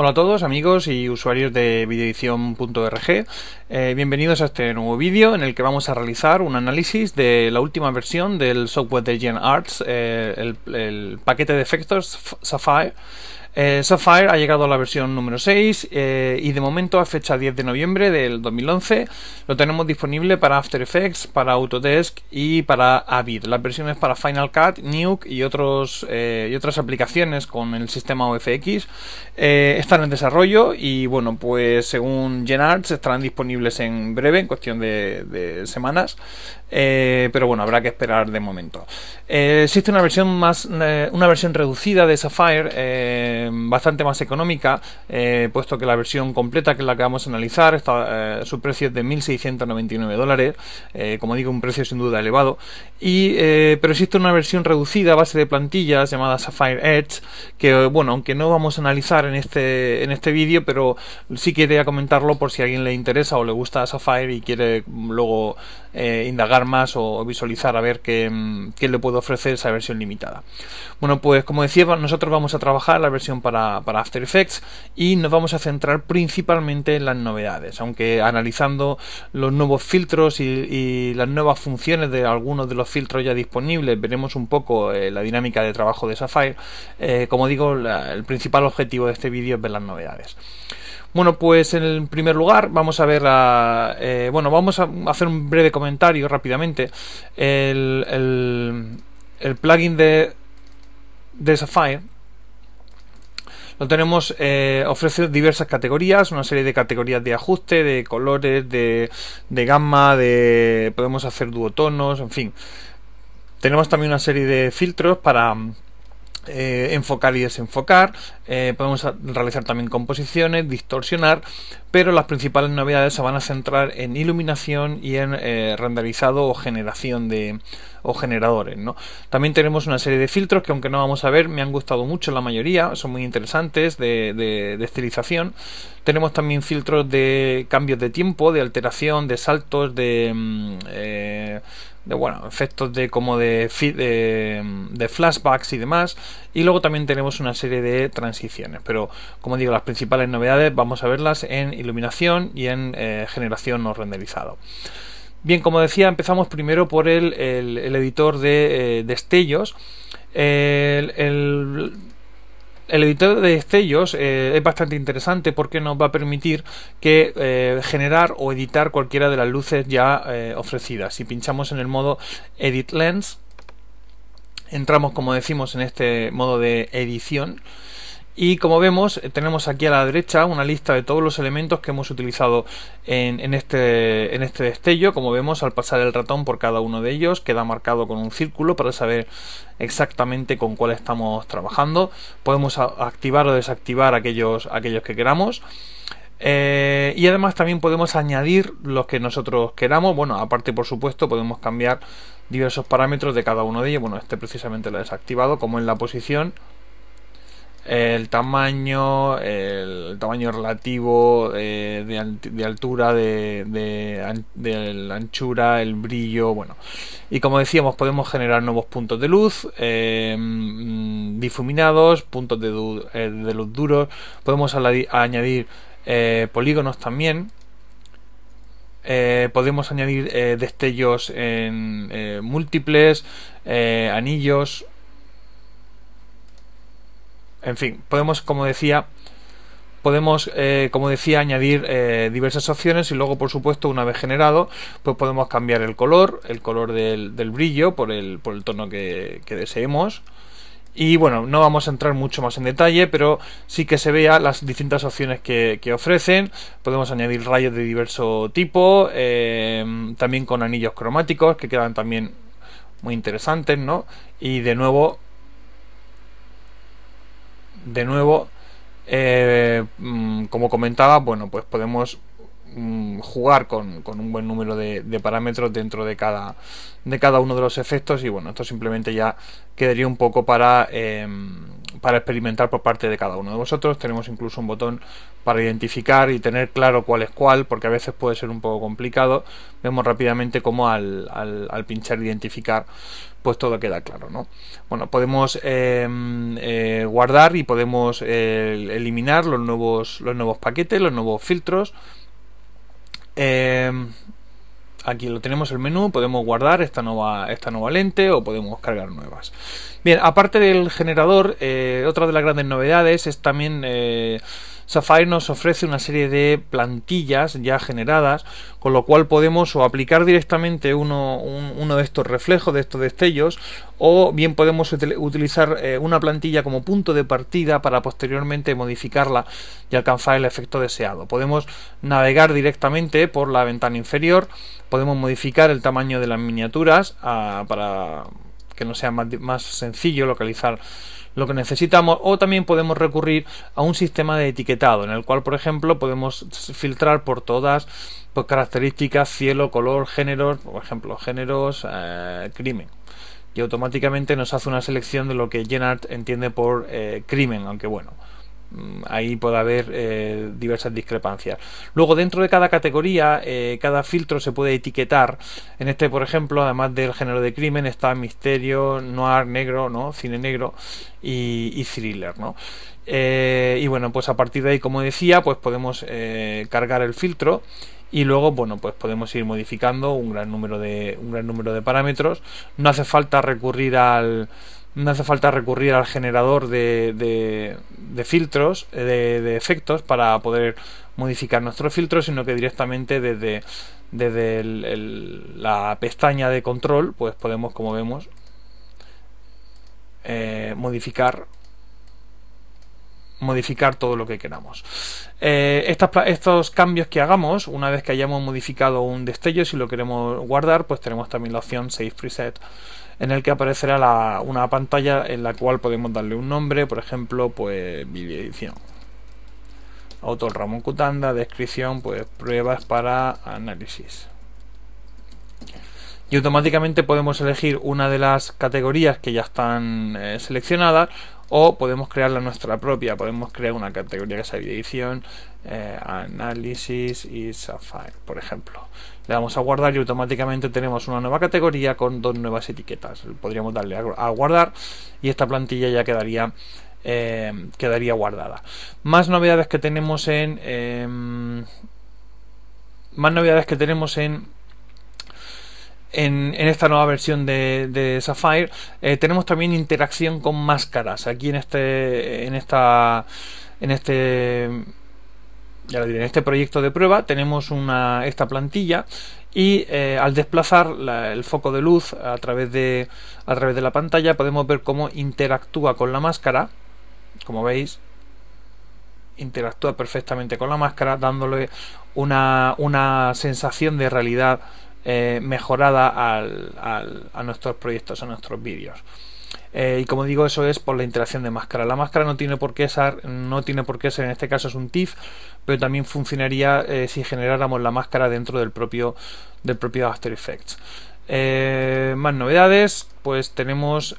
Hola a todos amigos y usuarios de videoedición.org, eh, bienvenidos a este nuevo vídeo en el que vamos a realizar un análisis de la última versión del software de GenArts, Arts, eh, el, el, paquete de efectos Sapphire, eh, Sapphire ha llegado a la versión número 6 eh, y de momento a fecha 10 de noviembre del 2011 lo tenemos disponible para After Effects, para Autodesk y para Avid. Las versiones para Final Cut, Nuke y, otros, eh, otras aplicaciones con el sistema OFX están en desarrollo y bueno, pues según GENARTS estarán disponibles en breve, en cuestión de semanas. Eh, pero bueno, habrá que esperar de momento. Eh, existe una versión más, eh, una versión reducida de Sapphire, bastante más económica, puesto que la versión completa, que es la que vamos a analizar, su precio es de 1.699 dólares, como digo, un precio sin duda elevado. pero existe una versión reducida a base de plantillas llamada Sapphire Edge, que bueno, aunque no vamos a analizar en este, en este vídeo, pero sí quería comentarlo por si a alguien le interesa o le gusta Sapphire y quiere luego eh, indagar más o, visualizar a ver mm, qué, le puedo ofrecer esa versión limitada. Bueno, pues como decía, nosotros vamos a trabajar la versión para, para After Effects y nos vamos a centrar principalmente en las novedades, aunque analizando los nuevos filtros y, las nuevas funciones de algunos de los filtros ya disponibles, veremos un poco eh, la dinámica de trabajo de Sapphire. Eh, como digo, el principal objetivo de este vídeo es ver las novedades. Bueno, pues en primer lugar vamos a ver a eh, bueno, vamos a hacer un breve comentario rápidamente. El, plugin de, de lo tenemos, eh, ofrece diversas categorías, una serie de categorías de ajuste, de colores, de, de gamma, de podemos hacer duotonos, en fin. Tenemos también una serie de filtros para eh, enfocar y desenfocar, eh, podemos realizar también composiciones, distorsionar, pero las principales novedades se van a centrar en iluminación y en eh, renderizado o generación de o generadores. También tenemos una serie de filtros que aunque no vamos a ver, me han gustado mucho la mayoría, son muy interesantes de, de estilización. Tenemos también filtros de cambios de tiempo, de alteración, de saltos, de mm, de bueno, efectos de como de, de, flashbacks y demás. Y luego también tenemos una serie de transiciones. Pero como digo, las principales novedades vamos a verlas en iluminación y en eh, generación no renderizado. Bien, como decía, empezamos primero por el, el, editor de eh, destellos. el, el editor de destellos eh, es bastante interesante porque nos va a permitir que eh, generar o editar cualquiera de las luces ya eh, ofrecidas. Si pinchamos en el modo Edit Lens, entramos como decimos en este modo de edición y como vemos, eh, tenemos aquí a la derecha una lista de todos los elementos que hemos utilizado en, este, en este destello. Como vemos, al pasar el ratón por cada uno de ellos, queda marcado con un círculo para saber exactamente con cuál estamos trabajando. Podemos activar o desactivar aquellos, aquellos que queramos. Eh, y además también podemos añadir los que nosotros queramos. Bueno, aparte por supuesto podemos cambiar diversos parámetros de cada uno de ellos. Bueno, este precisamente lo he desactivado, como en la posición el tamaño, el tamaño relativo eh, de, altura, de, anchura, el brillo, bueno. Y como decíamos, podemos generar nuevos puntos de luz eh, mm, difuminados, puntos eh, de, luz duros, podemos añadir polígonos también. podemos añadir destellos en múltiples, anillos, en fin, podemos, como decía, podemos, eh, como decía, añadir eh, diversas opciones y luego, por supuesto, una vez generado, pues podemos cambiar el color, el color del, del brillo por el, por el tono que, deseemos. Y bueno, no vamos a entrar mucho más en detalle, pero sí que se vea las distintas opciones que, ofrecen. Podemos añadir rayos de diverso tipo, eh, también con anillos cromáticos que quedan también muy interesantes, ¿no? Y de nuevo, de nuevo, eh, mm, como comentaba, bueno, pues podemos mm, jugar con, un buen número de, parámetros dentro de cada, de cada uno de los efectos y bueno, esto simplemente ya quedaría un poco para... Em, para experimentar por parte de cada uno de vosotros. Tenemos incluso un botón para identificar y tener claro cuál es cuál, porque a veces puede ser un poco complicado. Vemos rápidamente cómo al, al, pinchar identificar, pues todo queda claro, Bueno, podemos em, eh, guardar y podemos eliminar los nuevos, los nuevos paquetes, los nuevos filtros. Em, aquí lo tenemos el menú, podemos guardar esta nueva, esta nueva lente o podemos cargar nuevas. Bien, aparte del generador, eh, otra de las grandes novedades es también... Eh, Safari nos ofrece una serie de plantillas ya generadas, con lo cual podemos o aplicar directamente uno, uno de estos reflejos, de estos destellos, o bien podemos utilizar eh, una plantilla como punto de partida para posteriormente modificarla y alcanzar el efecto deseado. Podemos navegar directamente por la ventana inferior, podemos modificar el tamaño de las miniaturas ah, para que no sea más sencillo localizar lo que necesitamos o también podemos recurrir a un sistema de etiquetado en el cual por ejemplo podemos filtrar por todas pues, características cielo color géneros por ejemplo géneros eh, crimen y automáticamente nos hace una selección de lo que genart entiende por eh, crimen aunque bueno Mm, ahí puede haber eh, diversas discrepancias. Luego, dentro de cada categoría, eh, cada filtro se puede etiquetar. En este, por ejemplo, además del género de crimen, está misterio, noir, negro, ¿no? Cine negro y, thriller, eh, y bueno, pues a partir de ahí, como decía, pues podemos cargar el filtro y luego bueno pues podemos ir modificando un gran número de un gran número de parámetros no hace falta recurrir al no hace falta recurrir al generador de, filtros, eh, de, efectos para poder modificar nuestros filtros, sino que directamente desde, desde la pestaña de control, pues podemos, como vemos, eh, modificar modificar todo lo que queramos. Eh, estos cambios que hagamos, una vez que hayamos modificado un destello, si lo queremos guardar, pues tenemos también la opción Save Preset en el que aparecerá la, una pantalla en la cual podemos darle un nombre, por ejemplo, pues edición Autor Ramón Cutanda, descripción, pues pruebas para análisis. Y automáticamente podemos elegir una de las categorías que ya están eh, seleccionadas o podemos crear la nuestra propia. Podemos crear una categoría que sea videoedición, eh, análisis y Sapphire por ejemplo. Le damos a guardar y automáticamente tenemos una nueva categoría con dos nuevas etiquetas. Podríamos darle a guardar y esta plantilla ya quedaría eh, quedaría guardada. Más novedades que tenemos en. Em, más novedades que tenemos en. En, esta nueva versión de, Sapphire eh, tenemos también interacción con máscaras aquí en este en esta en este en este proyecto de prueba tenemos esta plantilla y eh, al desplazar el foco de luz a través de, a través de la pantalla podemos ver cómo interactúa con la máscara. Como veis, interactúa perfectamente con la máscara dándole una, sensación de realidad eh, mejorada a nuestros proyectos, a nuestros vídeos. Eh, y como digo, eso es por la interacción de máscara. La máscara no tiene por qué ser, no tiene por qué ser en este caso es un TIFF, pero también funcionaría eh, si generáramos la máscara dentro del propio, del propio After Effects. Eh, más novedades, pues tenemos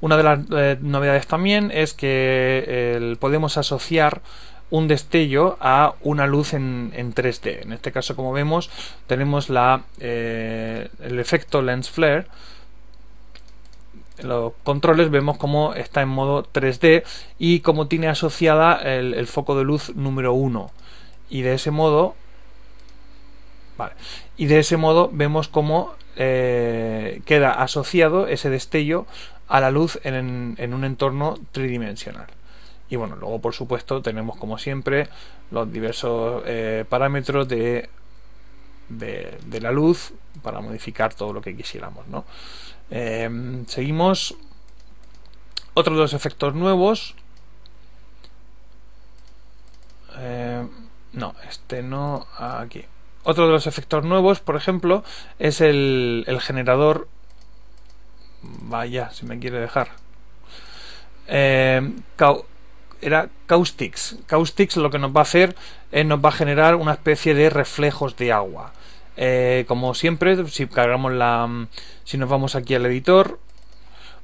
una de las novedades también es que podemos asociar un destello a una luz en, en, 3D. En este caso, como vemos, tenemos la, el efecto lens flare los controles vemos cómo está en modo 3D y cómo tiene asociada el, foco de luz número 1. Y de ese modo... Y de ese modo vemos cómo eh, queda asociado ese destello a la luz en, un entorno tridimensional. Y bueno, luego por supuesto tenemos como siempre los diversos eh, parámetros de, de, de, la luz para modificar todo lo que quisiéramos, ¿no? Em, seguimos. Otro de los efectos nuevos. Em, no, este no. Aquí. Otro de los efectos nuevos, por ejemplo, es el, generador. Vaya, si me quiere dejar. Em, era caustics. Caustics lo que nos va a hacer es nos va a generar una especie de reflejos de agua. Eh, como siempre, si cargamos la. Mm, si nos vamos aquí al editor,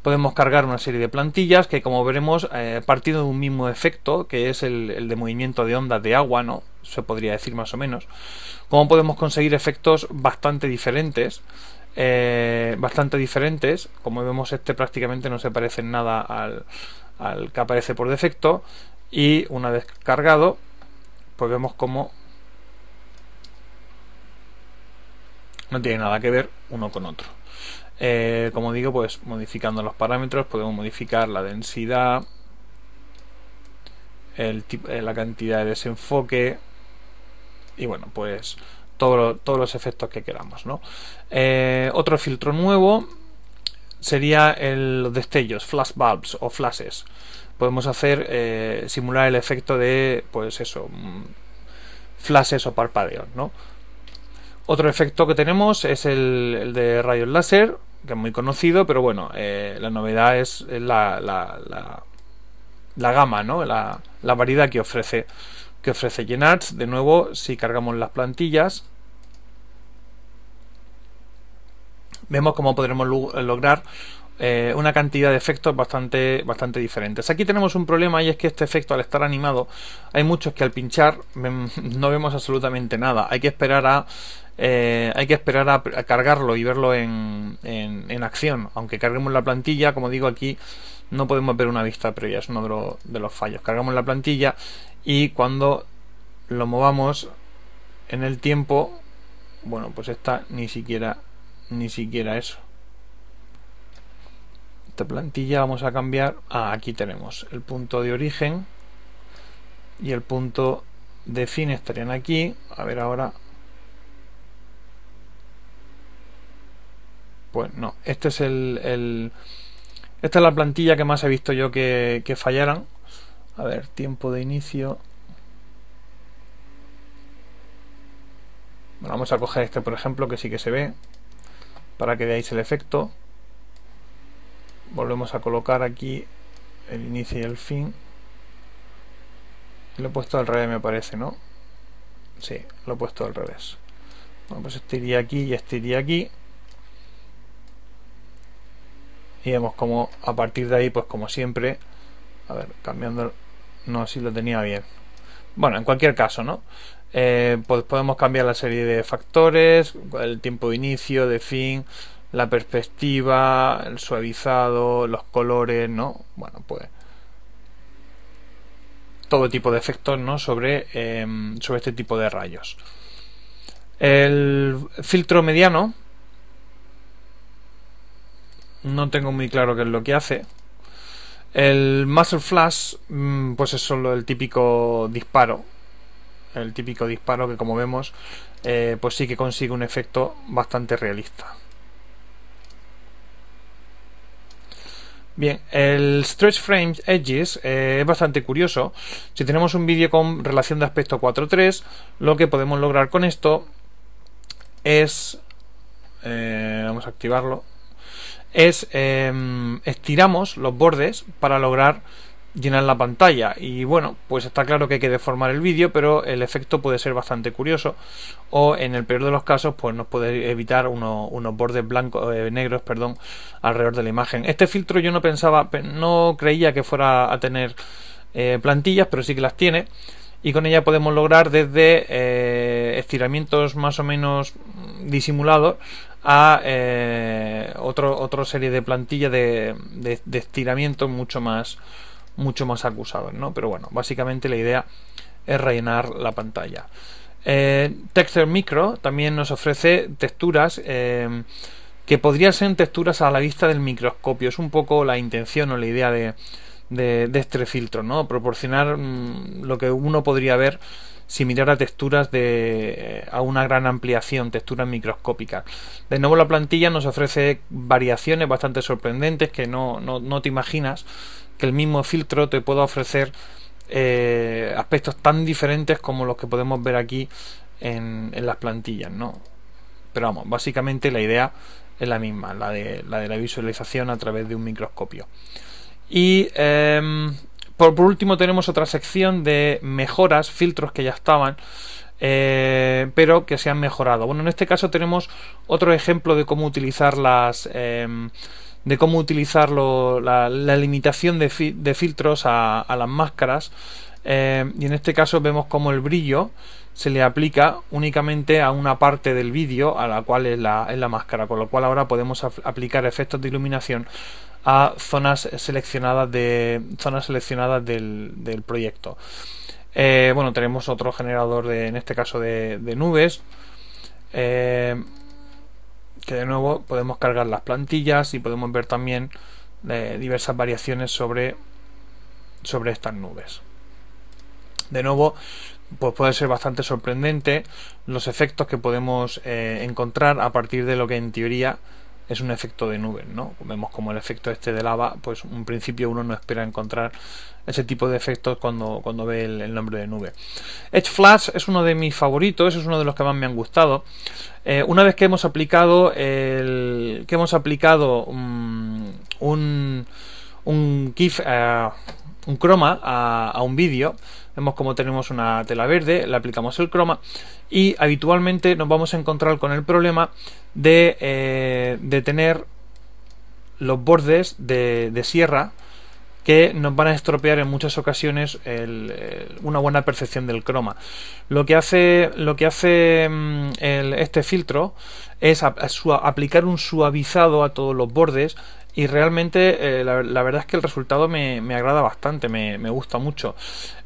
podemos cargar una serie de plantillas que, como veremos, eh, partido de un mismo efecto, que es el, de movimiento de ondas de agua, ¿no? Se podría decir más o menos. Cómo podemos conseguir efectos bastante diferentes. Eh, bastante diferentes. Como vemos, este prácticamente no se parece en nada al, al que aparece por defecto. Y una vez cargado, pues vemos cómo no tiene nada que ver uno con otro. Eh, como digo, pues modificando los parámetros podemos modificar la densidad, eh, la cantidad de desenfoque y bueno, pues todos los efectos que queramos. ¿no? Eh, otro filtro nuevo sería el, los destellos, flash bulbs o flashes. Podemos hacer simular el efecto de, pues eso, mm, flashes o parpadeos, ¿no? Otro efecto que tenemos es el, de rayos láser, que es muy conocido, pero bueno, eh, la novedad es la, la, gama, ¿no? la, variedad que ofrece, que ofrece De nuevo, si cargamos las plantillas, vemos cómo podremos lograr eh, una cantidad de efectos bastante, bastante diferentes. Aquí tenemos un problema y es que este efecto al estar animado hay muchos que al pinchar mm, no vemos absolutamente nada. Hay que esperar a... Eh, hay que esperar a, cargarlo y verlo en, en, acción. Aunque carguemos la plantilla, como digo aquí, no podemos ver una vista previa, es uno de, de los fallos. Cargamos la plantilla y cuando lo movamos en el tiempo, bueno, pues está ni siquiera, ni siquiera eso esta plantilla vamos a cambiar aquí tenemos el punto de origen y el punto de fin estarían aquí a ver ahora pues no este es el, esta es la plantilla que más he visto yo que, fallaran a ver tiempo de inicio vamos a coger este por ejemplo que sí que se ve para que veáis el efecto volvemos a colocar aquí el inicio y el fin lo he puesto al revés me parece ¿no? sí, lo he puesto al revés bueno pues este iría aquí y este iría aquí y vemos como a partir de ahí pues como siempre a ver, cambiando no, si lo tenía bien bueno, en cualquier caso, ¿no? Eh, pues podemos cambiar la serie de factores, el tiempo de inicio, de fin, la perspectiva, el suavizado, los colores, ¿no? Bueno, pues todo tipo de efectos, ¿no? Sobre, em, sobre este tipo de rayos. El filtro mediano no tengo muy claro qué es lo que hace. El Master flash, mm, pues es solo el típico disparo. El típico disparo que como vemos, eh, pues sí que consigue un efecto bastante realista. Bien, el Stretch Frame Edges eh, es bastante curioso. Si tenemos un vídeo con relación de aspecto 4.3, lo que podemos lograr con esto es... Eh, vamos a activarlo. Es em, estiramos los bordes para lograr llenar la pantalla y bueno pues está claro que hay que deformar el vídeo pero el efecto puede ser bastante curioso o en el peor de los casos pues nos puede evitar unos, bordes blancos eh, negros perdón alrededor de la imagen este filtro yo no pensaba no creía que fuera a tener eh, plantillas pero sí que las tiene y con ella podemos lograr desde eh, estiramientos más o menos disimulados a otra serie de plantillas de, de, de estiramientos mucho más mucho más acusados, ¿no? Pero bueno, básicamente la idea es rellenar la pantalla. Eh, Texture Micro también nos ofrece texturas eh, que podrían ser texturas a la vista del microscopio. Es un poco la intención o la idea de, de, este filtro, ¿no? Proporcionar mm, lo que uno podría ver si a texturas de, eh, a una gran ampliación, texturas microscópicas. De nuevo la plantilla nos ofrece variaciones bastante sorprendentes que no, no, no te imaginas que el mismo filtro te pueda ofrecer eh, aspectos tan diferentes como los que podemos ver aquí en, las plantillas, ¿no? Pero vamos, básicamente la idea es la misma, la de la, visualización a través de un microscopio. Y em, por, último tenemos otra sección de mejoras, filtros que ya estaban, eh, pero que se han mejorado. Bueno, en este caso tenemos otro ejemplo de cómo utilizar las em, de cómo utilizar la, limitación de, filtros a, las máscaras. Eh, y en este caso vemos cómo el brillo se le aplica únicamente a una parte del vídeo a la cual es la, máscara, con lo cual ahora podemos aplicar efectos de iluminación a zonas seleccionadas de zonas seleccionadas del, proyecto. Eh, bueno, tenemos otro generador de, en este caso de, nubes. Eh, que de nuevo podemos cargar las plantillas y podemos ver también eh, diversas variaciones sobre, sobre estas nubes. De nuevo, pues puede ser bastante sorprendente los efectos que podemos eh, encontrar a partir de lo que en teoría es un efecto de nube, ¿no? Vemos como el efecto este de lava, pues un principio uno no espera encontrar ese tipo de efectos cuando, cuando ve el, nombre de nube. Edge Flash es uno de mis favoritos, es uno de los que más me han gustado. Eh, una vez que hemos aplicado el, que hemos aplicado mm, un, eh, un, croma a un vídeo, Vemos como tenemos una tela verde, le aplicamos el croma y habitualmente nos vamos a encontrar con el problema de, eh, tener los bordes de, sierra que nos van a estropear en muchas ocasiones una buena percepción del croma. Lo que hace, lo que hace mm, este filtro es aplicar un suavizado a todos los bordes y realmente eh, la, verdad es que el resultado me, me agrada bastante, me, me gusta mucho.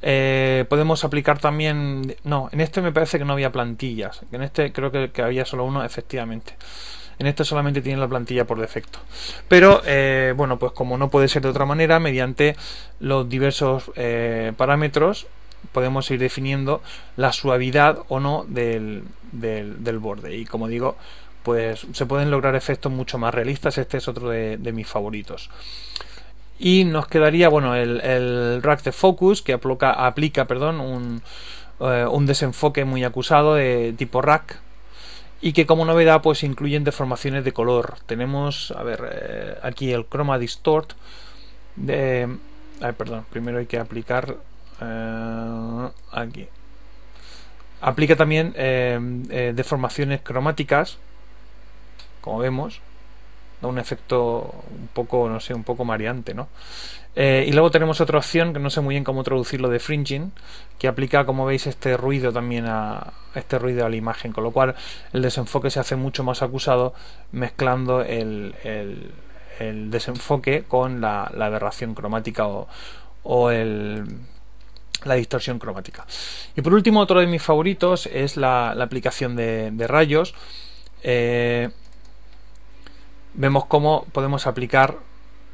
Eh, podemos aplicar también... No, en este me parece que no había plantillas, en este creo que, había solo uno, efectivamente. En este solamente tiene la plantilla por defecto. Pero eh, bueno, pues como no puede ser de otra manera, mediante los diversos parámetros podemos ir definiendo la suavidad o no del, del, del borde. Y como digo, pues se pueden lograr efectos mucho más realistas. Este es otro de, mis favoritos. Y nos quedaría, bueno, el, rack de focus que aplica, perdón, eh, un, desenfoque muy acusado de tipo rack, y que como novedad pues incluyen deformaciones de color. Tenemos, a ver, eh, aquí el Chroma Distort. perdón, primero hay que aplicar eh, aquí. Aplica también deformaciones cromáticas vemos, da un efecto un poco, no sé, un poco mareante, eh, y luego tenemos otra opción, que no sé muy bien cómo traducirlo de fringing, que aplica, como veis, este ruido también a este ruido a la imagen, con lo cual el desenfoque se hace mucho más acusado mezclando el, el, desenfoque con la, aberración cromática o, o el la distorsión cromática. Y por último, otro de mis favoritos es la, aplicación de, rayos. Eh, vemos cómo podemos aplicar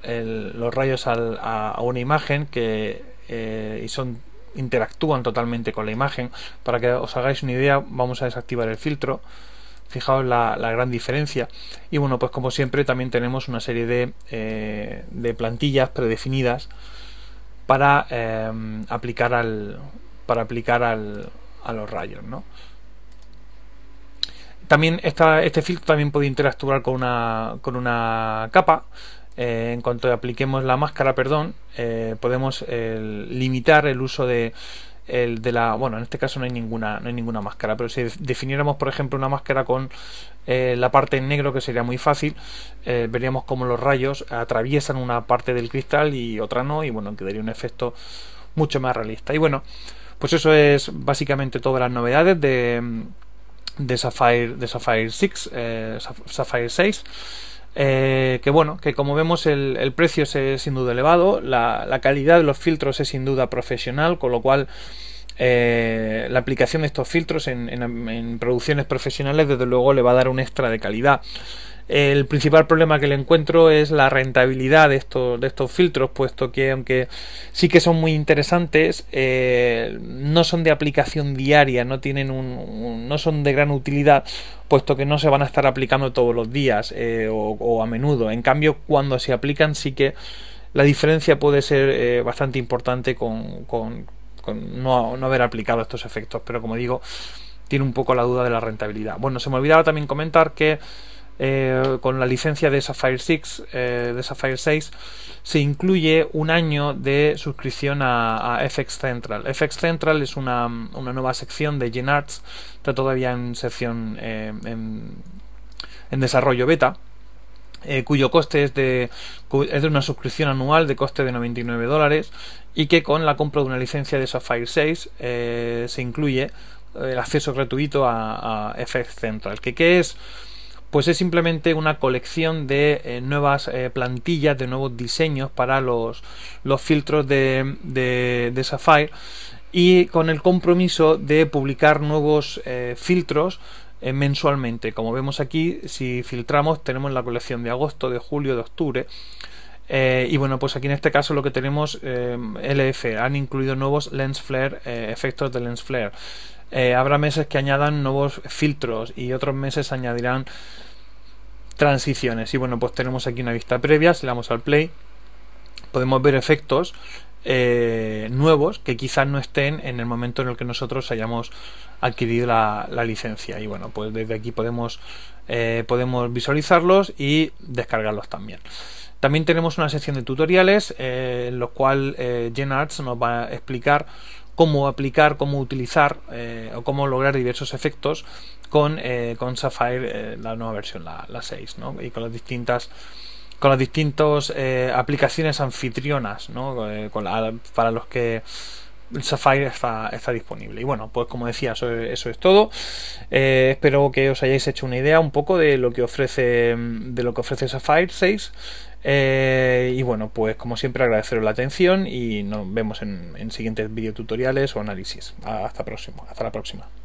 los rayos a, una imagen que eh, son interactúan totalmente con la imagen. Para que os hagáis una idea, vamos a desactivar el filtro. Fijaos la, gran diferencia. Y bueno, pues como siempre también tenemos una serie de, eh, de plantillas predefinidas para eh, aplicar al para aplicar al, a los rayos, también esta, este filtro también puede interactuar con una, con una capa. Eh, en cuanto apliquemos la máscara, perdón, eh, podemos limitar el uso de, el de la bueno en este caso no hay ninguna no hay ninguna máscara pero si definiéramos por ejemplo una máscara con eh, la parte en negro que sería muy fácil veríamos cómo los rayos atraviesan una parte del cristal y otra no y bueno quedaría un efecto mucho más realista y bueno pues eso es básicamente todas las novedades de de Sapphire, 6, Sapphire 6 eh, eh, que bueno, que como vemos el, precio es, sin duda elevado, la, calidad de los filtros es sin duda profesional, con lo cual eh, la aplicación de estos filtros en, en producciones profesionales desde luego le va a dar un extra de calidad. El principal problema que le encuentro es la rentabilidad de estos, de estos filtros, puesto que aunque sí que son muy interesantes, eh, no son de aplicación diaria, no, tienen un, no son de gran utilidad, puesto que no se van a estar aplicando todos los días eh, o, a menudo. En cambio, cuando se aplican sí que la diferencia puede ser eh, bastante importante con, con, con no haber aplicado estos efectos, pero como digo, tiene un poco la duda de la rentabilidad. Bueno, se me olvidaba también comentar que eh, con la licencia de Sapphire 6, eh, de Sapphire 6 se incluye un año de suscripción a, FX Central. FX Central es una, una nueva sección de GenArts, está todavía en sección eh, en, desarrollo beta. cuyo coste es de, una suscripción anual de coste de 99 dólares y que con la compra de una licencia de Sapphire 6 se incluye el acceso gratuito a, FX Central. que qué es? pues es simplemente una colección de eh, nuevas eh, plantillas, de nuevos diseños para los, filtros de, de, y con el compromiso de publicar nuevos eh, filtros mensualmente. Como vemos aquí, si filtramos tenemos la colección de agosto, de julio, de octubre eh, y bueno, pues aquí en este caso lo que tenemos eh, LF, han incluido nuevos lens flare, eh, efectos de lens flare. habrá meses que añadan nuevos filtros y otros meses añadirán transiciones. Y bueno, pues tenemos aquí una vista previa, si le damos al play, podemos ver efectos nuevos que quizás no estén en el momento en el que nosotros hayamos adquirido la, licencia. Y bueno, pues desde aquí podemos visualizarlos y descargarlos también. También tenemos una sección de tutoriales eh, en los cual eh, GenArts nos va a explicar cómo aplicar, cómo utilizar eh, o cómo lograr diversos efectos con, eh, con Sapphire, la nueva versión, la, 6, ¿no? y con las distintas con las distintas aplicaciones anfitrionas ¿no? para los que Sapphire está, está, disponible. Y bueno, pues como decía, eso, es todo. espero que os hayáis hecho una idea un poco de lo que ofrece de lo que ofrece Sapphire 6. Eh, y bueno, pues como siempre agradeceros la atención y nos vemos en, en siguientes videotutoriales o análisis. Ah, hasta próximo, hasta la próxima.